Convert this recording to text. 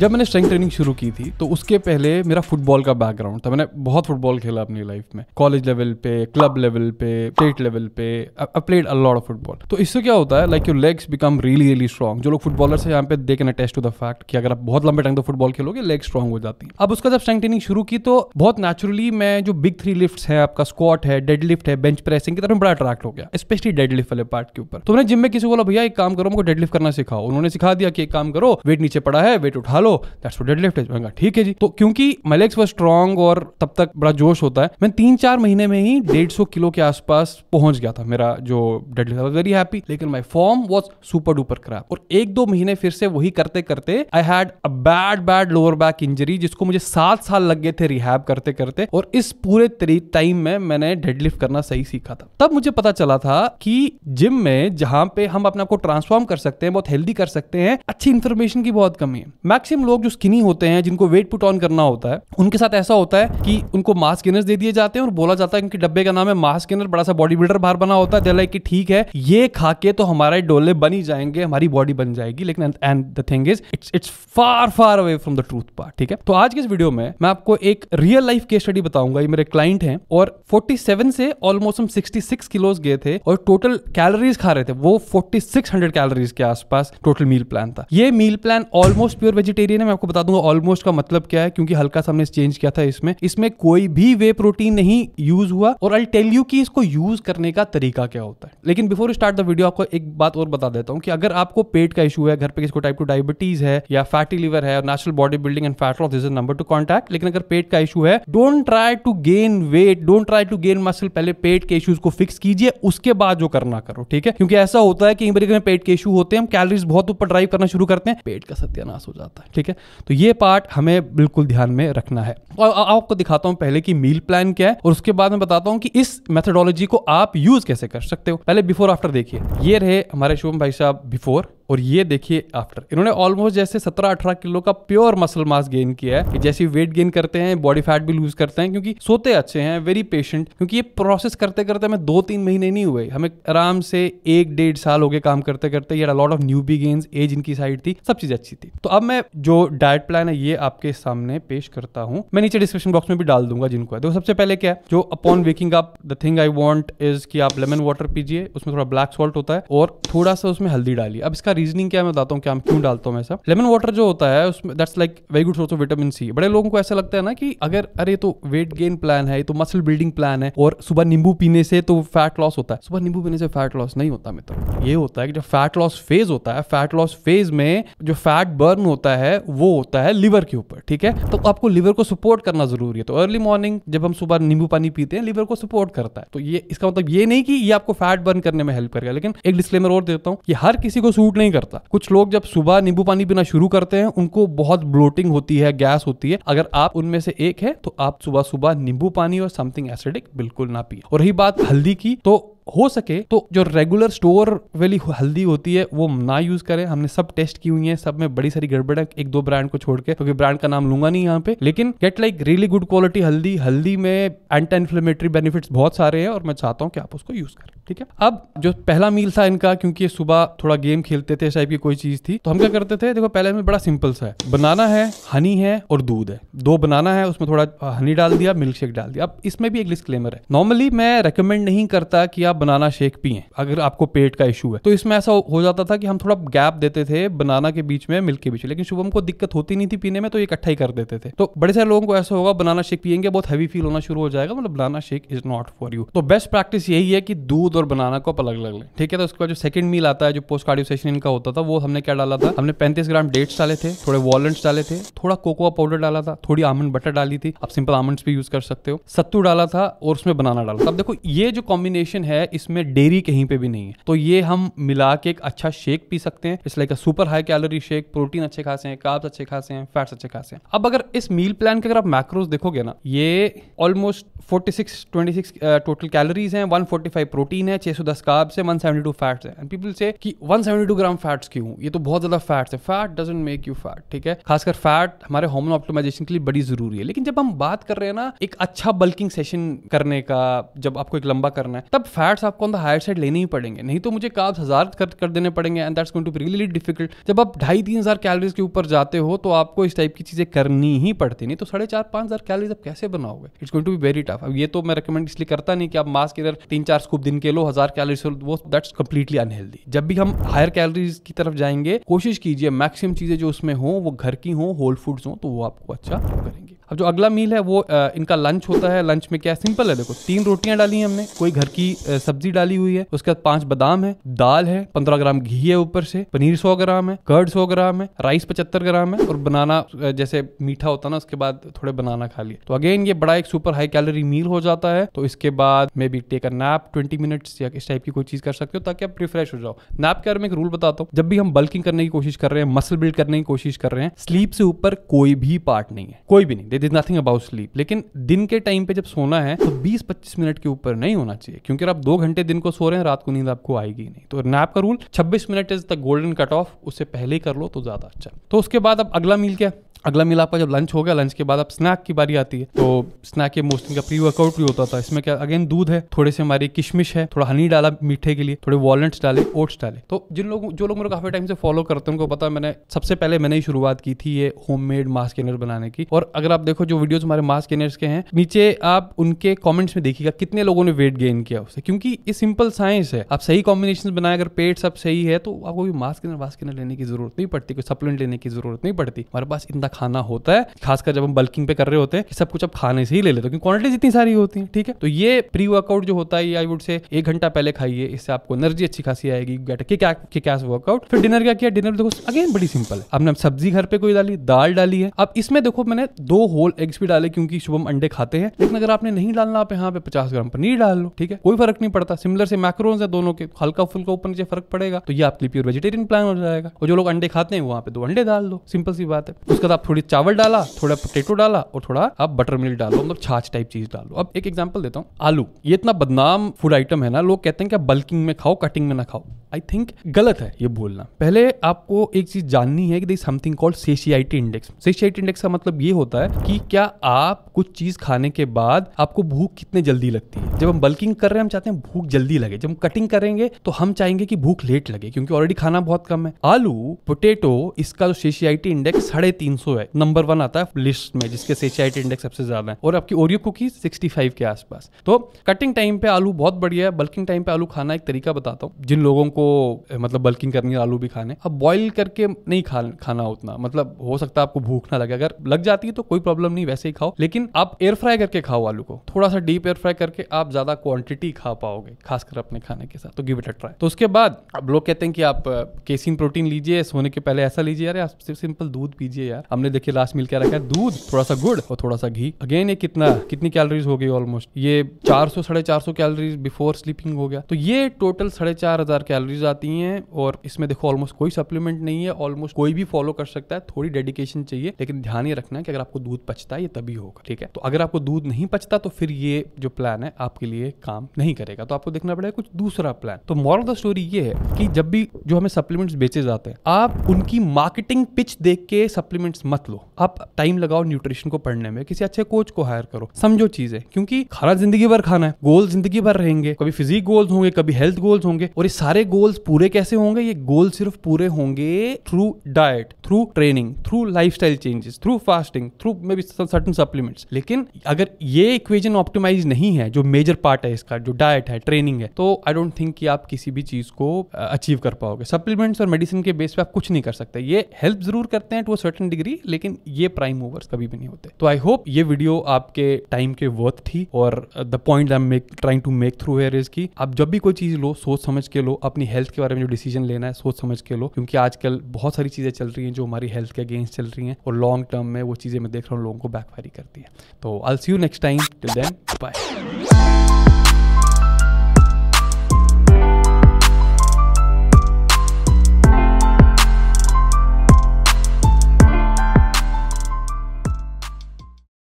जब मैंने strength training शुरू की थी तो उसके पहले मेरा फुटबॉल का बैकग्राउंड था मैंने बहुत फुटबॉल खेला अपनी लाइफ में कॉलेज लेवल पे क्लब लेवल पे स्टेट लेवल पे I played a lot of football तो इससे क्या होता है like your legs become really really strong जो लोग फुटबॉलर से यहाँ पे they can attest to the fact कि अगर आप बहुत लंबे टाइम तक फुटबॉल खेलोगे लेग स्ट्रॉन्ग हो जाती है अब उसका जब स्ट्रेंथ ट्रेनिंग शुरू की तो बहुत नेचुरली मैं जो बिग थ्री लिफ्ट है आपका स्क्वाट है डेड लिफ्ट है बेंच प्रेसिंग की तरफ बड़ा अट्रैक्ट हो गया स्पेशली डेड लिफ्ट वाले पार्ट के ऊपर तो मैंने जिम में किसी को बोला भैया एक काम करो मुझे डेड लिफ्ट करना सिखाओ उन्होंने सिखा दिया कि एक काम करो वेट नीचे पड़ा है वेट उठा लो करो दैट्स डेड लिफ्ट इज ठीक है जी तो क्योंकि मलेक्स लेग्स वर स्ट्रॉन्ग और तब तक बड़ा जोश होता है मैं तीन चार महीने में ही डेढ़ सौ किलो के आसपास पहुंच गया था मेरा जो deadlift was very happy लेकिन my form was super duper खराब और एक दो महीने फिर से वही करते करते I had a bad bad lower back injury जिसको मुझे सात साल लग गए थे रिहैब करते करते और इस पूरे टाइम में मैंने डेडलिफ्ट करना सही सीखा था तब मुझे पता चला था कि जिम में जहां पे हम अपने को ट्रांसफॉर्म कर सकते हैं बहुत हेल्दी कर सकते हैं अच्छी इंफॉर्मेशन की बहुत कमी है मैक्सिमम मैक्सिमम लोग जो स्किनी होते हैं जिनको वेट पुट ऑन करना होता है उनके साथ ऐसा होता है कि उनको मास गेनर्स दे दिए जाते हैं और बोला जाता है उनके डब्बे का नाम है मास गेनर बड़ा सा बॉडी बिल्डर बाहर बना होता है दिलाई कि ठीक है ये खा के तो हमारे डोले बन ही जाएंगे हमारी बॉडी बन जाएगी लेकिन and the thing is it's it's far far away from the truth part ठीक है तो आज के इस वीडियो में मैं आपको एक रियल लाइफ केस स्टडी बताऊंगा ये मेरे क्लाइंट हैं और 47 से ऑलमोस्ट हम 66 किलोस गए थे और टोटल कैलोरीज खा रहे थे वो 4600 कैलोरीज के आसपास टोटल मील प्लान था ये meal plan almost pure vegetarian criteria ना मैं आपको बता दूंगा ऑलमोस्ट का मतलब क्या है क्योंकि हल्का सा हमने चेंज किया था इसमें इसमें कोई भी वे प्रोटीन नहीं यूज हुआ और आई टेल यू कि इसको यूज करने का तरीका क्या होता है लेकिन बिफोर स्टार्ट द वीडियो आपको एक बात और बता देता हूँ कि अगर आपको पेट का इशू है घर पे किसको टाइप टू डायबिटीज है या फैटी लिवर है और natural bodybuilding and fat loss is number two contact लेकिन अगर पेट का इशू है don't try to gain weight don't try to gain muscle पहले पेट के इश्यूज को फिक्स कीजिए उसके बाद जो करना करो ठीक है क्योंकि ऐसा होता है कि पेट के इशू होते हैं हम कैलोरीज बहुत ऊपर ड्राइव करना शुरू करते हैं पेट का सत्यानाश हो जाता है ठीक है तो ये पार्ट हमें बिल्कुल ध्यान में रखना है और आपको दिखाता हूँ पहले कि मील प्लान क्या है और उसके बाद में बताता हूँ कि इस मेथडोलॉजी को आप यूज कैसे कर सकते हो पहले बिफोर आफ्टर देखिए ये रहे हमारे शुभम भाई साहब बिफोर और ये देखिए आफ्टर इन्होंने ऑलमोस्ट जैसे 17-18 किलो का प्योर मसल मास गेन किया है जैसे वेट गेन करते हैं बॉडी फैट भी लूज करते हैं क्योंकि सोते अच्छे हैं वेरी पेशेंट क्योंकि ये प्रोसेस करते करते हमें दो तीन महीने नहीं हुए हमें आराम से एक डेढ़ साल हो गए काम करते करते ये lot of newbie gains as इनकी साइड थी सब चीज अच्छी थी तो अब मैं जो डाइट प्लान है ये आपके सामने पेश करता हूँ मैं नीचे डिस्क्रिप्शन बॉक्स में भी डाल दूंगा जिनको है सबसे पहले क्या है जो upon waking up the thing I want is कि आप लेमन वाटर पीजिए उसमें थोड़ा ब्लैक सॉल्ट होता है और थोड़ा सा उसमें हल्दी डालिए अब इसका रीजनिंग क्या मैं बताता हूँ क्या क्यों डालता हूँ मैं सब लेमन वाटर जो होता है उसमें that's like very good source of vitamin C बड़े लोगों को ऐसा लगता है ना कि अगर अरे तो वेट गेन प्लान है तो मसल बिल्डिंग प्लान है और सुबह नींबू पीने से तो फैट लॉस होता है सुबह नींबू पीने से फैट लॉस नहीं होता मित्र ये होता है कि जब फैट लॉस फेज होता है फैट लॉस फेज में जो फैट बर्न होता है वो होता है लिवर के ऊपर ठीक है तो आपको लिवर को सपोर्ट करना जरूरी है तो अर्ली मॉर्निंग जब हम सुबह नींबू पानी पीते हैं लिवर को सपोर्ट करता है तो ये इसका मतलब ये नहीं कि ये आपको फैट बर्न करने में हेल्प करेगा लेकिन एक डिस्क्लेमर और देता हूँ कि हर किसी को सूट नहीं नहीं करता कुछ लोग जब सुबह नींबू पानी पीना शुरू करते हैं उनको बहुत ब्लोटिंग होती है गैस होती है अगर आप उनमें से एक है तो आप सुबह सुबह नींबू पानी और समथिंग एसिडिक बिल्कुल ना पिए और रही बात हल्दी की तो हो सके तो जो रेगुलर स्टोर वाली हल्दी होती है वो ना यूज करें हमने सब टेस्ट की हुई है सब में बड़ी सारी गड़बड़ है एक दो ब्रांड को छोड़ के क्योंकि तो ब्रांड का नाम लूंगा नहीं यहाँ पे लेकिन get like really good quality हल्दी हल्दी में एंटी इन्फ्लेमेटरी बेनिफिट बहुत सारे हैं और मैं चाहता हूँ कि आप उसको यूज करें ठीक है अब जो पहला मील था इनका क्योंकि सुबह थोड़ा गेम खेलते थे टाइप की कोई चीज थी तो हम क्या करते थे देखो पहले में बड़ा सिंपल सा है बनाना है हनी है और दूध है दो बनाना है उसमें थोड़ा हनी डाल दिया मिल्क शेक डाल दिया अब इसमें भी एक डिस्क्लेमर है नॉर्मली मैं रिकमेंड नहीं करता कि आप बनाना शेक पिए अगर आपको पेट का इशू है तो इसमें ऐसा हो जाता था कि हम थोड़ा गैप देते थे बनाना के बीच में मिल्क के बीच लेकिन शुभम को दिक्कत होती नहीं थी पीने में तो ये इकट्ठा ही कर देते थे तो बड़े सारे लोगों को ऐसा होगा बनाना शेक पियेंगे बहुत हैवी फील होना शुरू हो जाएगा मतलब banana shake is not for you तो बेस्ट प्रैक्टिस यही है कि दूध और बनाना को आप अलग अलग लें ठीक है तो उसके बाद जो सेकंड मील आता है जो पोस्ट कार्डियो सेशन इनका होता था वो हमने क्या डाला था हमने पैंतीस ग्राम डेट्स डाले थे थोड़े वॉलेंट्स डाले थे थोड़ा कोकोआ पाउडर डाला था थोड़ी आमंड बटर डाली थी आप सिंपल आमंड्स भी यूज कर सकते हो सत्तू डाला था और उसमें बनाना डाला था अब देखो ये जो कॉम्बिनेशन है है इसमें डेरी कहीं पे भी नहीं है तो ये हम मिला के एक अच्छा शेक पी सकते हैं इस like super high calorie shake protein अच्छे खासे हैं कार्ब्स अच्छे खासे हैं फैट्स अच्छे खासे हैं अब अगर इस मील प्लान के अगर आप मैक्रोज देखोगे ना ये almost forty six twenty six total calories हैं वन फोर्टी फाइव प्रोटीन है छह सौ दस कार्ब्स है वन सेवेंटी टू फैट्स है एंड पीपल से कि one seventy two gram fats क्यों ये तो बहुत ज्यादा फैट्स है fat doesn't make you fat ठीक है खासकर फैट हमारे हॉर्मोन ऑप्टोमाइजेशन के लिए बड़ी जरूरी है लेकिन जब हम बात कर रहे हैं ना एक अच्छा बल्किंग सेशन करने का जब आपको एक लंबा करना है तब फैट फैट्स आपको ऑन द हायर साइड लेने ही पड़ेंगे नहीं तो मुझे काब्स हज़ार कर, कर देने पड़ेंगे and that's going to really difficult जब आप ढाई तीन हज़ार कैलोरीज के ऊपर जाते हो तो आपको इस टाइप की चीज़ें करनी ही पड़ती नहीं तो साढ़े चार पांच हज़ार कैलोरीज आप कैसे बनाओगे it's going to be very tough अब ये तो मैं रिकमेंड इसलिए करता नहीं कि आप मास्क इधर तीन चार स्कूप दिन के लो हज़ार कैलोरीज वो दैट्स कंप्लीटली अनहेल्दी जब भी हम हायर कैलोरीज की तरफ जाएंगे कोशिश कीजिए मैक्सिमम चीज़ें जो उसमें हो वो घर की हो होल फूड्स हो तो वो आपको अच्छा करेंगे अब जो अगला मील है वो इनका लंच होता है लंच में क्या है सिंपल है देखो तीन रोटियां डाली हमने कोई घर की सब्जी डाली हुई है उसके बाद पांच बादाम है दाल है पंद्रह ग्राम घी है ऊपर से पनीर सौ ग्राम है कर्ड सौ ग्राम है राइस पचहत्तर ग्राम है और बनाना जैसे मीठा होता ना उसके बाद थोड़े बनाना खा लिए तो अगेन ये बड़ा एक सुपर हाई कैलोरी मील हो जाता है तो इसके बाद maybe take a nap twenty minutes या इस टाइप की कोई चीज कर सकते हो ताकि आप रिफ्रेश हो जाओ नैप के बारे में एक रूल बताता हूँ जब भी हम बल्किंग करने की कोशिश कर रहे हैं मसल बिल्ड करने की कोशिश कर रहे हैं स्लीप से ऊपर कोई भी पार्ट नहीं है कोई भी नहीं it is nothing about sleep लेकिन दिन के टाइम पे जब सोना है तो 20-25 मिनट के ऊपर नहीं होना चाहिए क्योंकि आप दो घंटे दिन को सो रहे हैं रात को नींद आपको आएगी नहीं तो नैप का रूल छब्बीस minute is the golden cut off उससे पहले ही कर लो तो ज़्यादा अच्छा तो उसके बाद अब अगला मील क्या अगला मिला आपका जब लंच हो गया लंच के बाद आप स्नैक की बारी आती है तो स्नैक ये मोस्टली का प्री वर्कआउट भी होता था इसमें क्या अगेन दूध है थोड़े से हमारी किशमिश है थोड़ा हनी डाला मीठे के लिए थोड़े वॉलट्स डाले ओट्स डाले तो जिन लोग जो लोग मेरे काफी टाइम से फॉलो करते हैं उनको पता मैंने सबसे पहले मैंने ही शुरुआत की थी ये होम मेड मास्क बनाने की और अगर आप देखो जो वीडियोज हमारे मास्क के हैं नीचे आप उनके कॉमेंट्स में देखिएगा कितने लोगों ने वेट गेन किया उससे क्योंकि ये सिंपल साइंस है आप सही कॉम्बिनेशन बनाए अगर पेट सब सही है तो आपको मास्क स्कैनर लेने की जरूरत नहीं पड़ती कोई सप्लीमेंट लेने की जरूरत नहीं पड़ती हमारे पास इतना खाना होता है खासकर जब हम बल्किंग पे कर रहे होते हैं कि सब कुछ अब खाने से ही ले लेते हैं क्योंकि क्वांटिटीज इतनी सारी होती है ठीक है तो ये प्री वर्कआउट जो होता है आई वुड से एक घंटा पहले खाइए इससे आपको एनर्जी अच्छी खासी आएगी गेट के क्या क्या वर्कआउट फिर डिनर क्या किया डिनर देखो अगेन बड़ी सिंपल है आपने सब्जी घर पे कोई डाली दाल डाली है अब इसमें देखो मैंने दो होल एग्स भी डाले क्योंकि शुभम अंडे खाते हैं लेकिन अगर आपने नहीं डालना आप यहाँ पे पचास ग्राम पनीर डाल लो ठीक है कोई फर्क नहीं पड़ता सिमिलर से मैक्रोन है दोनों के हल्का फुल्का ऊपर नीचे फर्क पड़ेगा तो ये आपके लिए प्योर वेजिटेरियन प्लान हो जाएगा और जो लोग अंडे खाते हैं वहाँ पे दो अंडे डाल दो सिंपल सी बात है उसके बाद आप थोड़ी चावल डाला थोड़ा पोटेटो डाला और थोड़ा आप बटर मिल्क डालो मतलब छाछ टाइप चीज डालो अब एक एग्जाम्पल देता हूँ आलू ये इतना बदनाम फूड आइटम है ना लोग कहते हैं कि आप बल्किंग में खाओ कटिंग में ना खाओ आई थिंक गलत है ये बोलना पहले आपको एक चीज जाननी है कि they something called satiety index satiety index का मतलब ये होता है कि क्या आप कुछ चीज खाने के बाद आपको भूख कितने जल्दी लगती है जब हम बल्किंग कर रहे हैं हम चाहते हैं भूख जल्दी लगे जब हम कटिंग करेंगे तो हम चाहेंगे कि भूख लेट लगे क्योंकि ऑलरेडी खाना बहुत कम है आलू पोटेटो इसका जो सेशियाइटी इंडेक्स साढ़े तीन सौ 200 तो है नंबर वन आता है लिस्ट में जिसके सेचाइट इंडेक्स सबसे ज्यादा है और आपकी ओरियो कुकीज फाइव के आसपास तो कटिंग टाइम पे आलू बहुत बढ़िया है बल्किंग टाइम पे आलू खाना एक तरीका बताता हूँ जिन लोगों को मतलब बल्किंग करनी है आलू भी खाने अब बॉइल करके नहीं खा, खाना उतना मतलब हो सकता है आपको भूख ना लगे अगर लग जाती है तो कोई प्रॉब्लम नहीं वैसे ही खाओ लेकिन आप एयर फ्राई करके खाओ आलू को थोड़ा सा डीप एयर फ्राई करके आप ज्यादा क्वांटिटी खा पाओगे खासकर अपने खाने के साथ तो गिव इट अ ट्राई तो उसके बाद अब लोग कहते हैं कि आप केसिन प्रोटीन लीजिए सोने के पहले ऐसा लीजिए यार सिर्फ सिंपल दूध पीजिए यार हमने देखिए लास्ट मिल क्या रखा है दूध थोड़ा सा गुड़ और थोड़ा सा घी अगेन ये कितना कितनी कैलोरीज हो गई ऑलमोस्ट ये चार सौ साढ़े चार सौ कैलोरीज बिफोर स्लीपिंग हो गया तो ये टोटल साढ़े चार हजार कैलोरीज आती है और इसमें देखो ऑलमोस्ट कोई सप्लीमेंट नहीं है ऑलमोस्ट कोई भी फॉलो कर सकता है थोड़ी डेडिकेशन चाहिए लेकिन ध्यान ये रखना है कि अगर आपको दूध पचता है ये तभी होगा ठीक है तो अगर आपको दूध नहीं पचता तो फिर ये जो प्लान है आपके लिए काम नहीं करेगा तो आपको देखना पड़ेगा कुछ दूसरा प्लान तो मॉरल द स्टोरी ये है कि जब भी जो हमें सप्लीमेंट्स बेचे जाते हैं आप उनकी मार्केटिंग पिच देख के सप्लीमेंट्स मत लो आप टाइम लगाओ न्यूट्रिशन को पढ़ने में किसी अच्छे कोच को हायर करो समझो चीजें क्योंकि खाना जिंदगी भर खाना है गोल जिंदगी भर रहेंगे कभी फिजिक गोल्स होंगे कभी हेल्थ गोल्स होंगे और ये सारे गोल्स पूरे कैसे होंगे ये गोल सिर्फ पूरे होंगे through diet through training through life changes through fasting through maybe certain supplements लेकिन अगर ये इक्वेजन ऑप्टिमाइज नहीं है जो मेजर पार्ट है इसका जो डाइट है ट्रेनिंग है तो आई डोंट थिंक कि आप किसी भी चीज को अचीव कर पाओगे सप्लीमेंट्स और मेडिसिन के बेस पे आप कुछ नहीं कर सकते ये हेल्प जरूर करते हैं टू अ सर्टन डिग्री थी लेकिन ये प्राइम मूवर्स कभी भी नहीं होते तो आई होप ये वीडियो आपके टाइम के वर्थ थी और the point I am trying to make through here is की आप जब भी कोई चीज लो सोच समझ के लो अपनी हेल्थ के बारे में जो डिसीजन लेना है सोच समझ के लो क्योंकि आजकल बहुत सारी चीजें चल रही हैं जो हमारी हेल्थ के अगेंस्ट चल रही हैं और लॉन्ग टर्म में वो चीजें मैं देख रहा हूँ लोगों को बैकफायरी करती है तो I see you next time till then bye